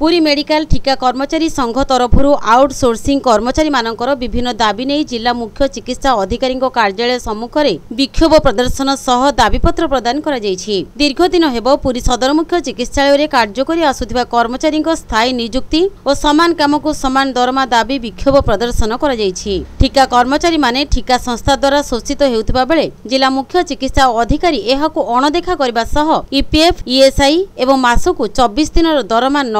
Puri medical ঠিকা কর্মচারী সংঘ তরফর outsourcing কর্মচারী মানকর বিভিন্ন দাবি নেই জেলা মুখ্য চিকিৎসা অধিকারী কার্যালয় সম্মুখে বিক্ষোভ প্রদর্শন সহ দাবিপত্র প্রদান করা যাই দীর্ঘদিন হব পুরী সদর মুখ্য চিকিৎসালয়ে কার্যকরী করে কর্মচারী স্থায়ী নিযুক্তি ও সমান কামকু সমান দরমা দাবি বিক্ষোভ প্রদর্শন করা যাই ঠিকা কর্মচারী মানে ঠিকা সংস্থা দ্বারা শোষিত হেউথিবা বেড়ে জেলা মুখ্য চিকিৎসা অধিকারী এখন অণদেখা করা সহ ইপিএফ ইএসআই এবং মাসকু চব্বিশ দিনর দরমা ন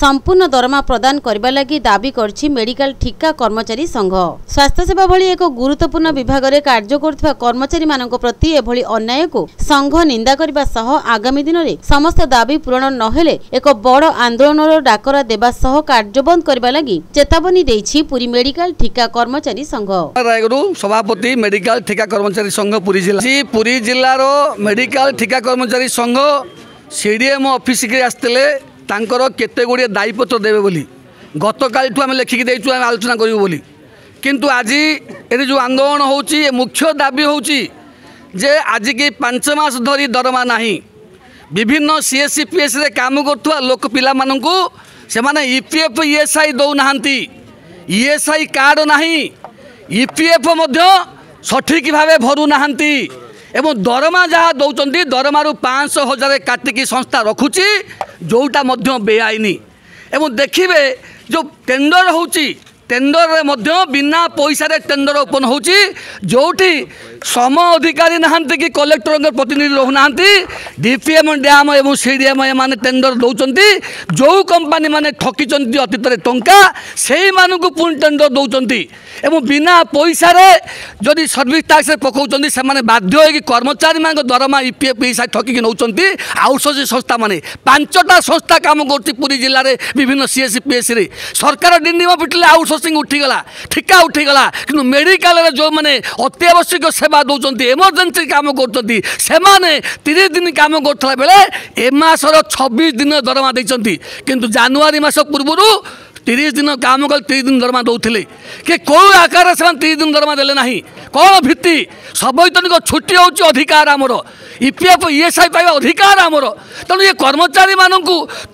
ସମ୍ପୂର୍ଣ୍ଣ ଦରମା ପ୍ରଦାନ କରିବା ଲାଗି ଦାବି କରିଛି ମେଡିକାଲ ଠିକା କର୍ମଚାରୀ ସଂଘ ସ୍ୱାସ୍ଥ୍ୟସେବା ଭଳି ଏକ ଗୁରୁତ୍ୱପୂର୍ଣ୍ଣ ବିଭାଗରେ କାର୍ଯ୍ୟ କରୁଥିବା କର୍ମଚାରୀମାନଙ୍କ ପ୍ରତି ଏଭଳି ଅନ୍ୟାୟକୁ ସଂଘ ନିନ୍ଦା କରିବା ସହ ଆଗାମୀ ଦିନରେ ସମସ୍ତ ଦାବି ପୂରଣ ନହେଲେ ଏକ ବଡ଼ ଆନ୍ଦୋଳନର ଡାକରା ଦେବା ସହ କାର୍ଯ୍ୟ ବନ୍ଦ କରିବା ଲାଗି ଚେତାବନୀ ଦେଇଛି ପୁରୀ ମେଡିକାଲ ଠିକା କର୍ମଚାରୀ ସଂଘ ରାୟଗଡ଼ ସଭାପତି ମେଡିକାଲ ଠିକା କର୍ମଚାରୀ ସଂଘ ପୁରୀ ଜିଲ୍ଲା ପୁରୀ ଜିଲ୍ଲାର ମେଡିକାଲ ଠିକା କର୍ମଚାରୀ ସଂଘ ସିଡିଏମ୍ ଅଫିସ୍କୁ ଆସିଥିଲେ ତାଙ୍କର କେତେ ଗୁଡ଼ିଏ ଦାୟୀପତ୍ର ଦେବେ ବୋଲି ଗତକାଲିଠୁ ଆମେ ଲେଖିକି ଦେଇଛୁ ଆମେ ଆଲୋଚନା କରିବୁ ବୋଲି କିନ୍ତୁ ଆଜି ଏଠି ଯେଉଁ ଆନ୍ଦୋଳନ ହେଉଛି ଏ ମୁଖ୍ୟ ଦାବି ହେଉଛି ଯେ ଆଜିକି ପାଞ୍ଚ ମାସ ଧରି ଦରମା ନାହିଁ ବିଭିନ୍ନ C S C P S ରେ କାମ କରୁଥିବା ଲୋକ ପିଲାମାନଙ୍କୁ ସେମାନେ E e P F E e S I ଦେଉନାହାନ୍ତି E e S I card ନାହିଁ ଇ ପି ଏଫ୍ ମଧ୍ୟ ସଠିକ୍ ଭାବେ ଭରୁନାହାନ୍ତି এবং দরমা যাহা দেଉଛନ୍ତି দরমাରୁ ପାଞ୍ଚଶହ ହଜାର କାଟିକି ସଂସ୍ଥା ରଖୁଛି ଯେଉଁଟା ମଧ୍ୟ ବେଆଇନ ଏବଂ ଦେଖିବେ ଯେଉଁ ଟେଣ୍ଡର ହେଉଛି টেন্ডରରେ ମଧ୍ୟ ବିନା ପଇସାରେ ଟେଣ୍ଡର ଓପନ୍ ହେଉଛି ଯେଉଁଠି ଶ୍ରମ ଅଧିକାରୀ ନାହାନ୍ତି କି କଲେକ୍ଟରଙ୍କ ପ୍ରତିନିଧି ରହୁନାହାନ୍ତି ଡିପିଏମ୍ ଡ୍ୟାମ୍ ଏବଂ ସିଡିଏମ୍ ଏମାନେ ଟେଣ୍ଡର ଦେଉଛନ୍ତି ଯେଉଁ କମ୍ପାନୀମାନେ ଠକିଛନ୍ତି ଅତୀତରେ ଟଙ୍କା ସେଇମାନଙ୍କୁ ପୁଣି ଟେଣ୍ଡର ଦେଉଛନ୍ତି ଏବଂ ବିନା ପଇସାରେ ଯଦି ସର୍ଭିସ୍ ଟ୍ୟାକ୍ସରେ ପକାଉଛନ୍ତି ସେମାନେ ବାଧ୍ୟ ହୋଇକି କର୍ମଚାରୀମାନଙ୍କ ଦରମା ଇ ପି ଏଫ୍ ହିସାବ ଠକିକି ନେଉଛନ୍ତି ଆଉଟସୋର୍ସିଂ ସଂସ୍ଥାମାନେ ପାଞ୍ଚଟା ସଂସ୍ଥା କାମ କରୁଛି ପୁରୀ ଜିଲ୍ଲାରେ ବିଭିନ୍ନ ସିଏସି ପିଏସିରେ ସରକାର ଡିଣ୍ଡିମ ପିଟିଲେ ଆଉଟସୋର୍ସିଂ ପ୍ରୋସେସିଂ ଉଠିଗଲା ଠିକା ଉଠିଗଲା କିନ୍ତୁ ମେଡ଼ିକାଲରେ ଯେଉଁମାନେ ଅତ୍ୟାବଶ୍ୟକ ସେବା ଦେଉଛନ୍ତି ଏମର୍ଜେନ୍ସି କାମ କରୁଛନ୍ତି ସେମାନେ ତିରିଶ ଦିନ କାମ କରୁଥିଲା ବେଳେ ଏ ମାସର ଛବିଶ ଦିନ ଦରମା ଦେଇଛନ୍ତି କିନ୍ତୁ ଜାନୁଆରୀ ମାସ ପୂର୍ବରୁ ତିରିଶ ଦିନ କାମ କଲେ ତିରିଶ ଦିନ ଦରମା ଦେଉଥିଲେ କି କେଉଁ ଆକାରରେ ସେମାନେ ତିରିଶ ଦିନ ଦରମା ଦେଲେ ନାହିଁ କ'ଣ ଭିତ୍ତି ସବୈତନିକ ଛୁଟି ହେଉଛି ଅଧିକାର ଆମର इपिएफ इएसआई पा अधिकार आमर त कर्मचारी म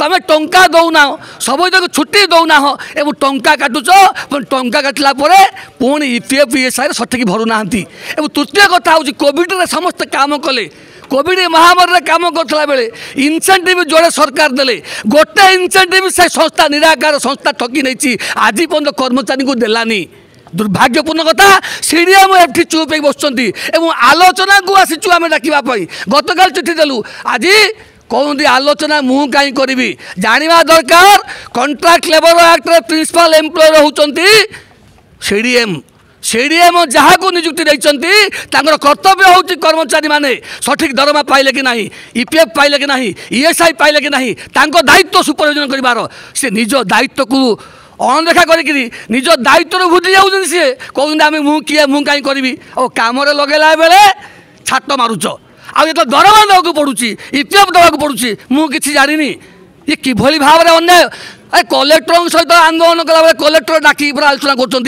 तम टोंका दो नहो सबैजना छुट्टी दौनाह यो टा टोंका टा काटापर पढ्नु इपिएफ इएसआई सठिक भरुना तृतीय कथा हौ कोभिडे समे कम कले कड महामारिएर काम गर्दा बेला इनसेन्ट जोडे सरकार दे गए इनसेन्टिभ संस्थाकार संस्था ठकिने आज पर्यन्त कर्मचारी देला नि ଦୁର୍ଭାଗ୍ୟପୂର୍ଣ୍ଣ କଥା ସେଇଠି ଆମେ ଏଠି ଚୁପ୍ ହେଇ ବସୁଛନ୍ତି ଏବଂ ଆଲୋଚନାକୁ ଆସିଛୁ ଆମେ ଡାକିବା ପାଇଁ ଗତକାଲି ଚିଠି ଦେଲୁ ଆଜି କହୁଛନ୍ତି ଆଲୋଚନା ମୁଁ କାହିଁ କରିବି ଜାଣିବା ଦରକାର କଣ୍ଟ୍ରାକ୍ଟ ଲେବର ଆକ୍ଟରେ ପ୍ରିନ୍ସିପାଲ୍ ଏମ୍ପ୍ଲୟ ହେଉଛନ୍ତି ସି ଡି ଏମ୍ সিডিএম যাহাকু নিযুক্তি দিয়েছেন তাঁর কর্তব্য হচ্ছে কর্মচারী মানে সঠিক দরমা পাইলে কি না ইপিএফ পাইলে কি না ইএসআই পাইলে কি না তাঁর দায়িত্ব সুপরভিজন করবার সে নিজ দায়িত্বকু ଅଣଦେଖା କରିକିରି ନିଜ ଦାୟିତ୍ୱରୁ ଘୁଞ୍ଚି ଯାଉଛନ୍ତି ସିଏ କହୁଛନ୍ତି ଆମେ ମୁଁ କିଏ ମୁଁ କାହିଁ କରିବି ଆଉ କାମରେ ଲଗାଇଲା ବେଳେ ଛାଟ ମାରୁଛ ଆଉ ଯେତେବେଳେ ଦରମା ଦେବାକୁ ପଡ଼ୁଛି ଇତିହାସ ଦେବାକୁ ପଡ଼ୁଛି ମୁଁ କିଛି ଜାଣିନି ଇଏ କିଭଳି ଭାବରେ ଅନ୍ୟାୟ ଆରେ କଲେକ୍ଟରଙ୍କ ସହିତ ଆନ୍ଦୋଳନ କଲାବେଳେ କଲେକ୍ଟର ଡାକି ପୁରା ଆଲୋଚନା କରୁଛନ୍ତି